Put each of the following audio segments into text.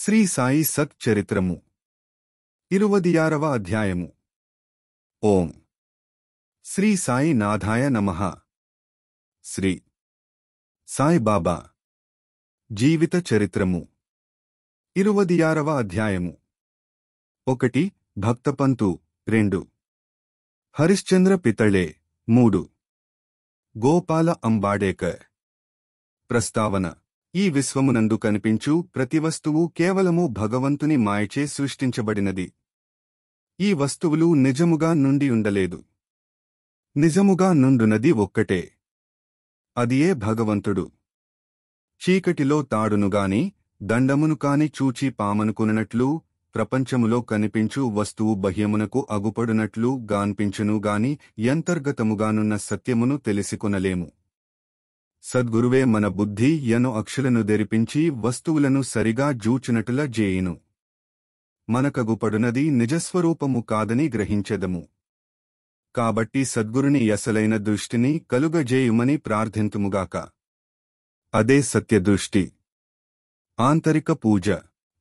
ಶ್ರೀ ಸಾಯಿ ಸತ್ ಚರಿತ್ರಮು ಇರುವುದಿಯಾರವ ಅಧ್ಯಾಯಮು ಓಂ ಶ್ರೀ ಸಾಯಿ ನಾಧಾಯ ನಮಃ ಶ್ರೀ ಸಾಯಿ ಬಾಬಾ ಜೀವಿತ ಚರಿತ್ರಮು ಇರುವುದಿಯಾರವ ಅಧ್ಯಾಯಮು ಒಕಟಿ ಭಕ್ತಪಂತು ರೆಂಡು ಹರಿಶ್ಚಂದ್ರ ಪಿತಳೆ ಮೂಡು ಗೋಪಾಲ ಅಂಬಾಡೇಕರ್ ಪ್ರಸ್ತಾವನಾ ఈ విశ్వమునందు కనిపించు ప్రతి వస్తువు కేవలము భగవంతుని మాయచే సృష్టించబడినది ఈ వస్తువులు నిజముగా నుండి ఉండలేదు నిజముగా నుండునది ఒక్కటే అదియే భగవంతుడు చీకటిలో తాడునుగాని దండమును కాని చూచి పామనుకున్నట్లు ప్రపంచములో కనిపించు వస్తువు బహ్యమునకు అగుపడునట్లు గాన్పించునుగాని యంతర్గతముగానున్న సత్యమును తెలిసికొనలేము సద్గురువే మన బుద్ధి యను అక్షులను దెరిపించి వస్తువులను సరిగా జూచునటుల జేయును మనకగుపడునది నిజస్వరూపము కాదని గ్రహించెదము కాబట్టి సద్గురుని అసలైన దృష్టిని కలుగజేయుమని ప్రార్థింతుముగాక అదే సత్యదృష్టి ఆంతరిక పూజ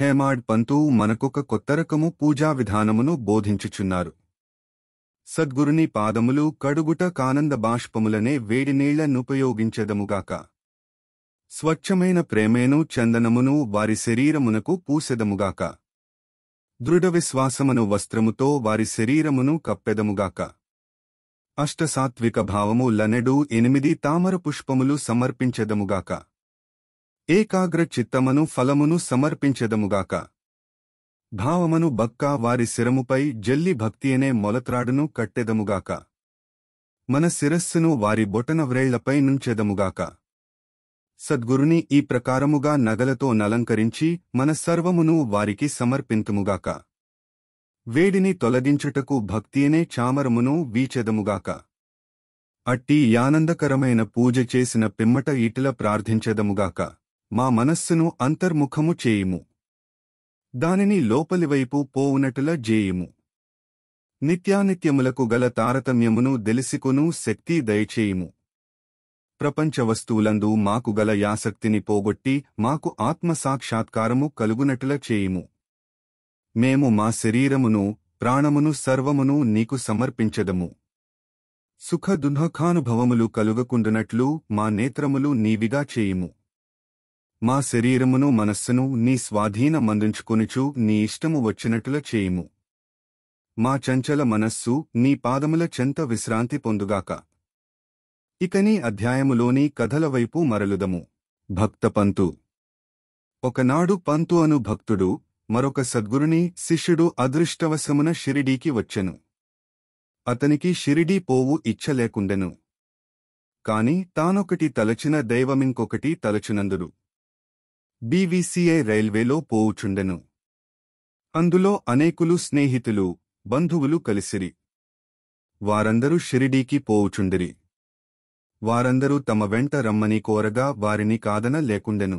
హేమాడ్ పంతు మనకొక కొత్తరకము పూజా విధానమును బోధించుచున్నారు సద్గురుని పాదములు కడుగుట కానంద బాష్పములనే వేడినీళ్లనుపయోగించదముగాక స్వచ్ఛమైన ప్రేమేను చందనమును వారి శరీరమునకు పూసెదముగాక దృఢ విశ్వాసమును వస్త్రముతో వారి శరీరమును కప్పెదముగాక అష్టసాత్విక భావము లనెడు ఎనిమిది తామర పుష్పములు సమర్పించెదముగాక ఏకాగ్ర చిత్తమును ఫలమును సమర్పించెదముగాక భావమను బక్కా వారి శిరముపై జల్లి భక్తియనే మొలత్రాడును కట్టెదముగాక మన శిరస్సును వారి బొటన వ్రేళ్లపై నుంచెదముగాక సద్గురుని ఈ ప్రకారముగా నగలతో నలంకరించి మన సర్వమును వారికి సమర్పింతుముగాక వేడిని తొలగించుటకు భక్తియనే చామరమును వీచెదముగాక అట్టి యానందకరమైన పూజ చేసిన పిమ్మట ఇటిల ప్రార్థించెదముగాక మా మనస్సును అంతర్ముఖము చేయుము దానిని లోపలివైపు పోవునటుల జేయుము నిత్యానిత్యములకు గల తారతమ్యమును దెలిసికొను శక్తి దయచేయుము ప్రపంచ వస్తువులందు మాకు గల యాసక్తిని పోగొట్టి మాకు ఆత్మసాక్షాత్కారము కలుగునటుల చేయుము మేము మా శరీరమును ప్రాణమును సర్వమును నీకు సమర్పించదము సుఖ కలుగకుండునట్లు మా నేత్రములు నీవిగా చేయుము మా శరీరమును మనస్సును నీ స్వాధీనమందించుకొనుచు నీ ఇష్టము వచ్చినట్లు చేయుము మా చంచల మనస్సు నీ పాదముల చెంత విశ్రాంతి పొందుగాక ఇకనీ అధ్యాయములోని కథలవైపు మరలుదము భక్తపంతు ఒకనాడు పంతు అను భక్తుడు మరొక సద్గురుని శిష్యుడు అదృష్టవశమున షిరిడీకి వచ్చెను అతనికి షిరిడీ పోవు ఇచ్చలేకుండెను కాని తానొకటి తలచిన దైవమింకొకటి తలచునందుడు బీవీసీఐ రైల్వేలో పోవుచుండెను అందులో అనేకులు స్నేహితులు బంధువులు కలిసిరి వారందరూ షిరిడీకి పోవుచుండిరి వారందరూ తమ వెంట రమ్మని కోరగా వారిని కాదన లేకుండెను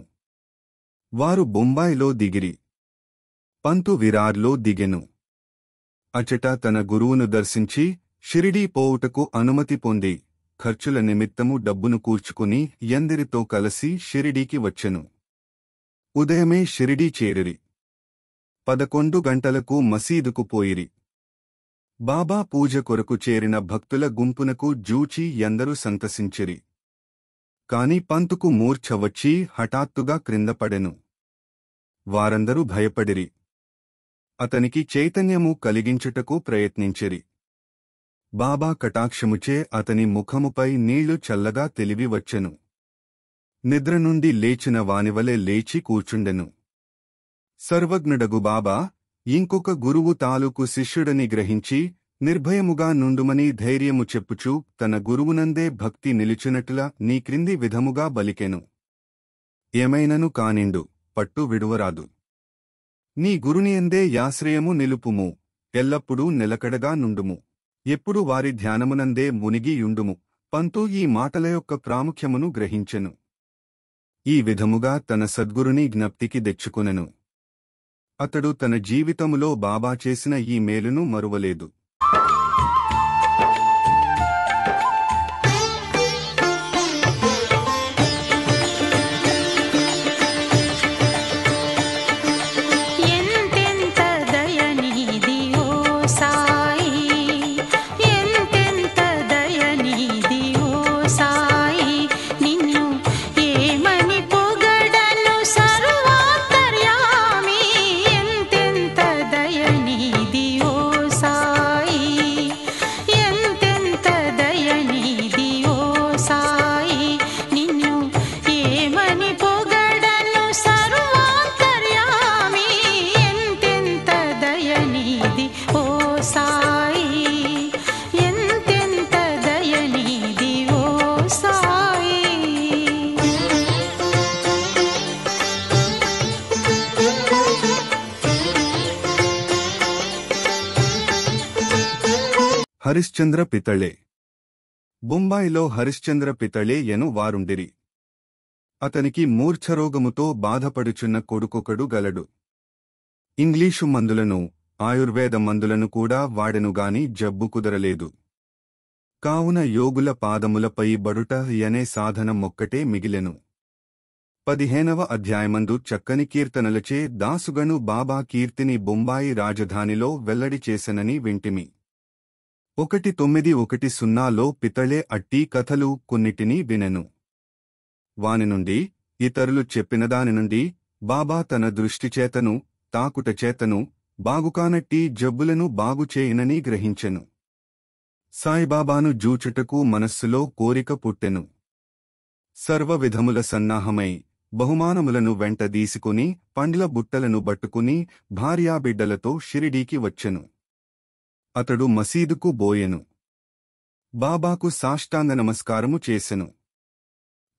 వారు బొంబాయిలో దిగిరి పంతు విరార్లో దిగెను అచట తన గురువును దర్శించి షిరిడీ పోవుటకు అనుమతి పొంది ఖర్చుల నిమిత్తము డబ్బును కూర్చుకుని ఎందిరితో కలిసి షిరిడీకి వచ్చెను ఉదయమే షిరిడి చేరిరి పదకొండు గంటలకు మసీదుకు పోయిరి బాబా పూజ కొరకు చేరిన భక్తుల గుంపునకు జూచి ఎందరూ సంతసించిరి కాని పంతుకు మూర్ఛ వచ్చి హఠాత్తుగా క్రిందపడెను వారందరూ భయపడిరి అతనికి చైతన్యము కలిగించుటకు ప్రయత్నించిరి బాబా కటాక్షముచే అతని ముఖముపై నీళ్లు చల్లగా తెలివి వచ్చెను నిద్ర నుండి లేచిన వానివలె లేచి కూర్చుండెను సర్వజ్ఞుడగు బాబా ఇంకొక గురువు తాలూకు శిష్యుడని గ్రహించి నిర్భయముగా నుండుమని ధైర్యము చెప్పుచూ తన గురువునందే భక్తి నిలిచినట్లా నీ క్రింది విధముగా బలికెను ఏమైనను కానిండు పట్టు విడువరాదు నీ గురునియందే యాశ్రయము నిలుపుము ఎల్లప్పుడూ నిలకడగా నుండుము ఎప్పుడు వారి ధ్యానమునందే మునిగియుండుము పంతు ఈ మాటల యొక్క ప్రాముఖ్యమును గ్రహించెను ఈ విధముగా తన సద్గురుని జ్ఞప్తికి దెచ్చుకొనెను అతడు తన జీవితములో బాబా చేసిన ఈ మేలును మరువలేదు హరిశ్చంద్ర పితళే బొంబాయిలో హరిశ్చంద్ర పితళే ఎను వారుండిరి అతనికి మూర్ఛరోగముతో బాధపడుచున్న కొడుకొకడు గలడు ఇంగ్లీషు మందులను ఆయుర్వేద మందులను కూడా వాడెనుగాని జబ్బు కుదరలేదు కావున యోగుల పాదములపై బడుట యనే సాధనం ఒక్కటే మిగిలెను పదిహేనవ అధ్యాయమందు చక్కని కీర్తనలచే దాసుగను బాబా కీర్తిని బొంబాయి రాజధానిలో వెల్లడి చేసెనని వింటిమి ఒకటి తొమ్మిది ఒకటి సున్నాలో పితళే అట్టి కథలు కొన్నిటిని వినెను వాని నుండి ఇతరులు చెప్పిన దాని నుండి బాబా తన దృష్టిచేతను తాకుటచేతను బాగుకానట్టి జబ్బులను బాగుచేయనని గ్రహించెను సాయిబాబాను జూచుటకు మనస్సులో కోరిక పుట్టెను సర్వ విధముల సన్నాహమై బహుమానములను వెంట దీసుకుని పండ్ల బుట్టలను బట్టుకుని భార్యాబిడ్డలతో షిరిడీకి వచ్చెను అతడు మసీదుకు బోయెను బాబాకు సాష్టాంగ నమస్కారము చేసెను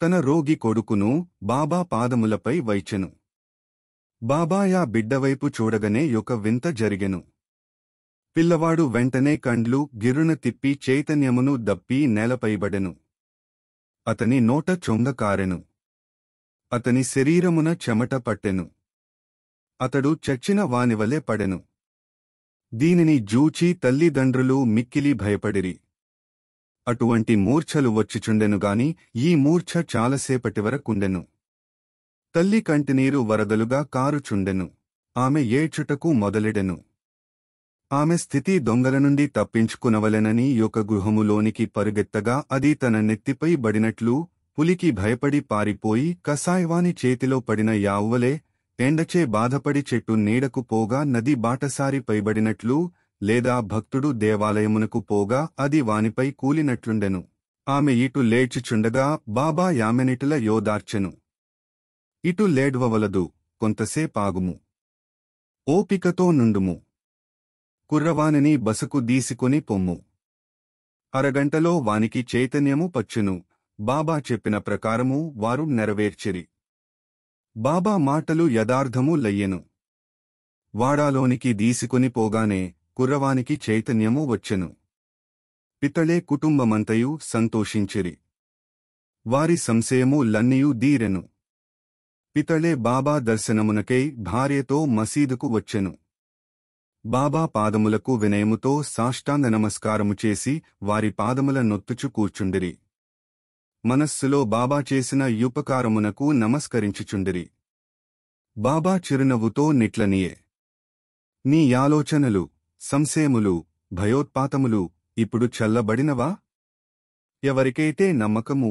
తన రోగి కొడుకును బాబా పాదములపై వైచెను బాబాయా బిడ్డవైపు చూడగనే ఒక వింత జరిగెను పిల్లవాడు వెంటనే కండ్లు గిరున తిప్పి చైతన్యమును దప్పి నేలపైబడెను అతని నోట చొంగకారెను అతని శరీరమున చెమట పట్టెను అతడు చచ్చిన వానివలే పడెను దీనిని జూచి తల్లిదండ్రులు మిక్కిలి భయపడిరి అటువంటి మూర్ఛలు వచ్చిచుండెనుగాని ఈ మూర్ఛ చాలాసేపటి వరకుండెను తల్లి కంటినీరు వరదలుగా కారుచుండెను ఆమె ఏడ్చుటకు మొదలెడెను ఆమె స్థితి దొంగల నుండి తప్పించుకునవలెనని యొక్క గృహములోనికి పరుగెత్తగా అది తన నెత్తిపై బడినట్లు పులికి భయపడి పారిపోయి కసాయవాని చేతిలో పడిన యావ్వలే ఎండచే బాధపడి చెట్టు నీడకు పోగా నది బాటసారి పైబడినట్లు లేదా భక్తుడు దేవాలయమునకు పోగా అది వానిపై కూలినట్లుండెను ఆమె ఇటు లేచిచుండగా బాబా యామెనిటుల యోదార్చెను ఇటు లేడ్వవలదు కొంతసేపాగుము ఓపికతో నుండుము కుర్రవానిని బసకు దీసుకుని పొమ్ము అరగంటలో వానికి చైతన్యము పచ్చును బాబా చెప్పిన ప్రకారము వారు నెరవేర్చిరి బాబా మాటలు యదార్ధము లయ్యెను వాడాలోనికి దీసుకొని పోగానే కుర్రవానికి చైతన్యము వచ్చెను పితళే కుటుంబమంతయు సంతోషించిరి వారి సంశయము లన్నియు దీరెను పితళే బాబా దర్శనమునకై భార్యతో మసీదుకు వచ్చెను బాబా పాదములకు వినయముతో సాష్టాంగ నమస్కారము చేసి వారి పాదముల నొత్తుచు కూర్చుండిరి మనస్సులో బాబా చేసిన యూపకారమునకు నమస్కరించుచుండిరి బాబా చిరునవ్వుతో నిట్లనియే నీ ఆలోచనలు సంశయములు భయోత్పాతములు ఇప్పుడు చల్లబడినవా ఎవరికైతే నమ్మకము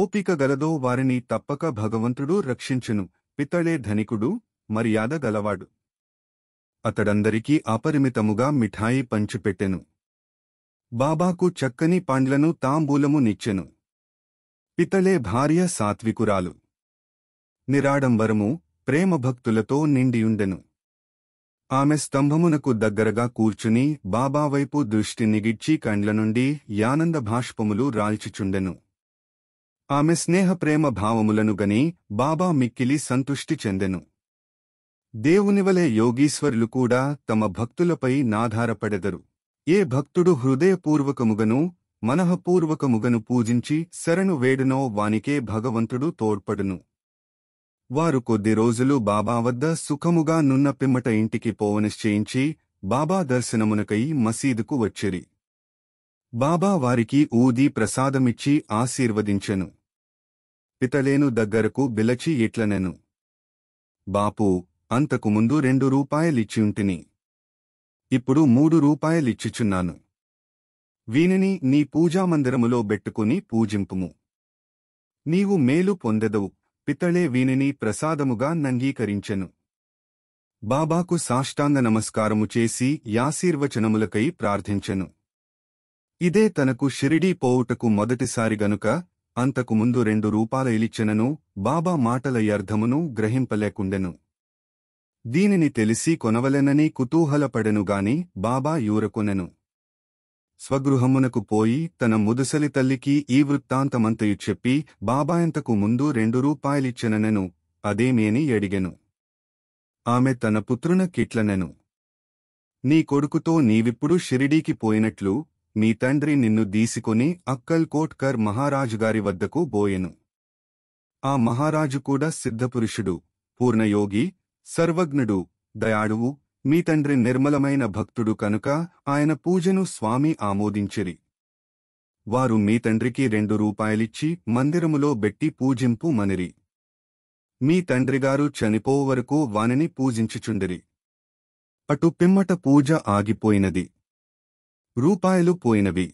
ఓపిక గలదో వారిని తప్పక భగవంతుడు రక్షించును పితళే ధనికుడు మర్యాద గలవాడు అతడందరికీ అపరిమితముగా మిఠాయి పంచిపెట్టెను బాబాకు చక్కని పాండ్లను తాంబూలము నిచ్చెను పితలే భార్య సాత్వికురాలు నిరాడంబరము ప్రేమభక్తులతో నిండియుండెను ఆమె స్తంభమునకు దగ్గరగా కూర్చుని బాబావైపు దృష్టి నిగిడ్చి కండ్ల నుండి యానంద భాష్పములు రాల్చిచుండెను ఆమె స్నేహప్రేమ భావములను గని బాబా మిక్కిలి సంతుష్టి చెందెను దేవునివలే యోగీశ్వరులు కూడా తమ భక్తులపై నాధారపడెదరు ఏ భక్తుడు హృదయపూర్వకముగను మనఃపూర్వకముగను పూజించి శరణు వేడునో వానికే భగవంతుడు తోడ్పడును వారు కొద్ది రోజులు బాబా వద్ద సుఖముగా నున్న పిమ్మట ఇంటికి పోవనిశ్చయించి బాబా దర్శనమునకై మసీదుకు వచ్చిరి బాబా వారికి ఊది ప్రసాదమిచ్చి ఆశీర్వదించెను పితలేను దగ్గరకు బిలచి ఇట్లనెను బాపు అంతకుముందు రెండు రూపాయలిచ్చింటిని ఇప్పుడు మూడు రూపాయలిచ్చిచున్నాను వీనిని నీ పూజామందిరములో బెట్టుకుని పూజింపుము నీవు మేలు పొందెదవు పితళే వీనిని ప్రసాదముగా నంగీకరించెను బాబాకు సాష్టాంగ నమస్కారము చేసి యాశీర్వచనములకై ప్రార్థించెను ఇదే తనకు షిరిడీ పోవుటకు మొదటిసారి గనుక అంతకుముందు రెండు రూపాల ఇలిచెనను బాబా మాటల యర్ధమును గ్రహింపలేకుండెను దీనిని తెలిసి కొనవలెనని కుతూహలపడెనుగాని బాబా యూరకొనెను స్వగృహమునకు పోయి తన ముదసలి తల్లికి ఈ వృత్తాంతమంతయు చెప్పి బాబాయంతకు ముందు రెండు రూపాయలిచ్చిననెను అదేమేని ఎడిగెను ఆమె తన పుత్రున కిట్లనెను నీ కొడుకుతో నీవిప్పుడు షిరిడీకి పోయినట్లు మీ తండ్రి నిన్ను దీసికొని అక్కల్ కోట్కర్ మహారాజుగారి వద్దకు బోయెను ఆ మహారాజు కూడా సిద్ధపురుషుడు పూర్ణయోగి సర్వజ్ఞుడు దయాడువు మీ తండ్రి నిర్మలమైన భక్తుడు కనుక ఆయన పూజను స్వామి ఆమోదించిరి వారు మీ తండ్రికి రెండు రూపాయలిచ్చి మందిరములో బెట్టి పూజింపు మనిరి మీ తండ్రిగారు చనిపోవరకు వానిని పూజించుచుండిరి అటు పిమ్మట పూజ ఆగిపోయినది రూపాయలు పోయినవి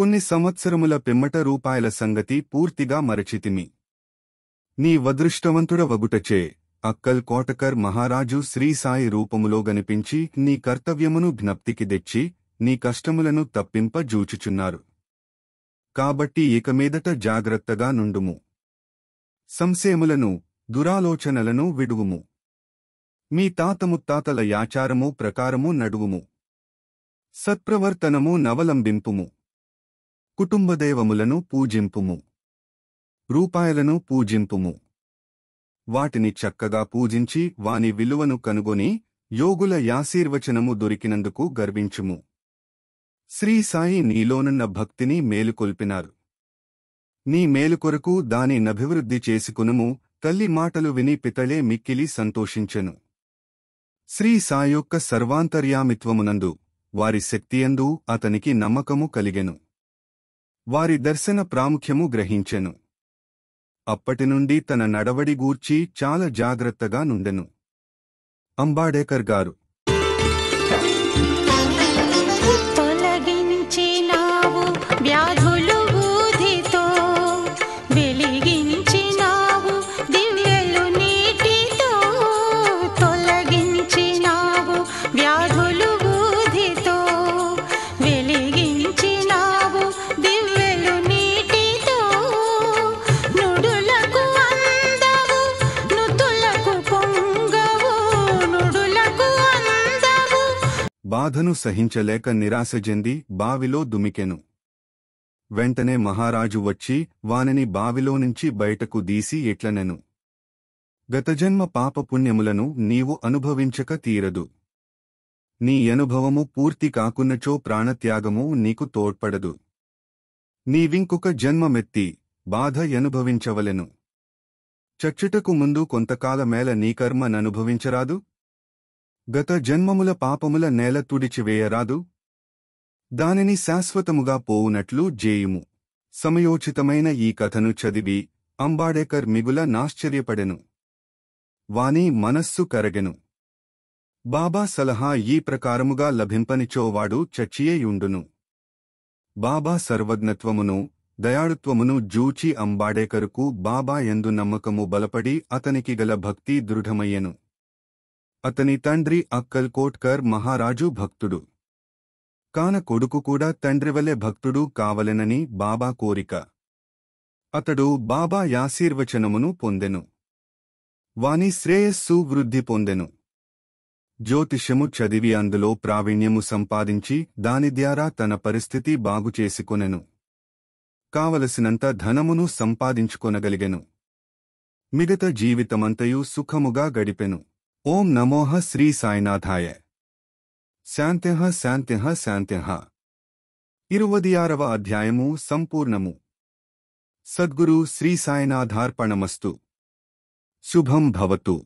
కొన్ని సంవత్సరముల పిమ్మట రూపాయల సంగతి పూర్తిగా మరచితిమి నీ వదృష్టవంతుడ వగుటచే అక్కల్ కోటకర్ మహారాజు శ్రీసాయి రూపములో గనిపించి నీ కర్తవ్యమును జ్ఞప్తికి తెచ్చి నీ కష్టములను తప్పింప జూచుచున్నారు కాబట్టి ఇకమీదట జాగ్రత్తగా నుండుము సంశయములను దురాలోచనలను విడువుము మీ తాతముత్తాతల యాచారము ప్రకారము నడువుము సత్ప్రవర్తనము నవలంబింపుము కుటుంబదేవములను పూజింపుము రూపాయలను పూజింపుము వాటిని చక్కగా పూజించి వాని విలువను కనుగొని యోగుల యాశీర్వచనము దొరికినందుకు గర్వించుము శ్రీ సాయి నీలోనున్న భక్తిని మేలుకొల్పినారు నీ మేలుకొరకు దాని నభివృద్ధి చేసుకునుము తల్లి మాటలు విని పితలే మిక్కిలి సంతోషించెను శ్రీ సాయి యొక్క సర్వాంతర్యామిత్వమునందు వారి శక్తియందు అతనికి నమ్మకము కలిగెను వారి దర్శన ప్రాముఖ్యము గ్రహించెను అప్పటి నుండి తన నడవడి గూర్చి చాలా జాగ్రత్తగా నుండెను అంబాడేకర్ గారు సహించలేక నిరాశ చెంది బావిలో దుమికెను వెంటనే మహారాజు వచ్చి వానిని బావిలో నుంచి బయటకు దీసి ఎట్లనెను గతజన్మ పాపపుణ్యములను నీవు అనుభవించక తీరదు నీ అనుభవము పూర్తి కాకున్నచో ప్రాణత్యాగము నీకు తోడ్పడదు నీవింకొక జన్మమెత్తి బాధ అనుభవించవలెను చచ్చుటకు ముందు కొంతకాలమేల నీకర్మ ననుభవించరాదు గత జన్మముల పాపముల నేల తుడిచివేయరాదు దానిని శాశ్వతముగా పోవునట్లు జేయుము సమయోచితమైన ఈ కథను చదివి అంబాడేకర్ మిగుల నాశ్చర్యపడెను వాని మనస్సు కరగెను బాబా సలహా ఈ ప్రకారముగా లభింపనిచోవాడు చచ్చియేయుండును బాబా సర్వజ్ఞత్వమును దయాళుత్వమును జూచి అంబాడేకరుకు బాబా ఎందు నమ్మకము బలపడి అతనికి గల భక్తి దృఢమయ్యెను అతని తండ్రి అక్కల్కోట్కర్ మహారాజు భక్తుడు కాన కొడుకు కూడా తండ్రివలె భక్తుడు కావలెనని బాబా కోరిక అతడు బాబా యాశీర్వచనమును పొందెను వాని శ్రేయస్సు వృద్ధి పొందెను జ్యోతిషము చదివి అందులో ప్రావీణ్యము సంపాదించి దాని ద్వారా తన పరిస్థితి బాగుచేసుకొనెను కావలసినంత ధనమును సంపాదించుకొనగలిగెను మిగత జీవితమంతయు సుఖముగా గడిపెను ओम नमो श्री साइनाथाय शांति शांति शांति इवदियारव अध्यायमु संपूर्णमु सद्गुरु श्री साइनाधार्पणमस्तु शुभम भवतु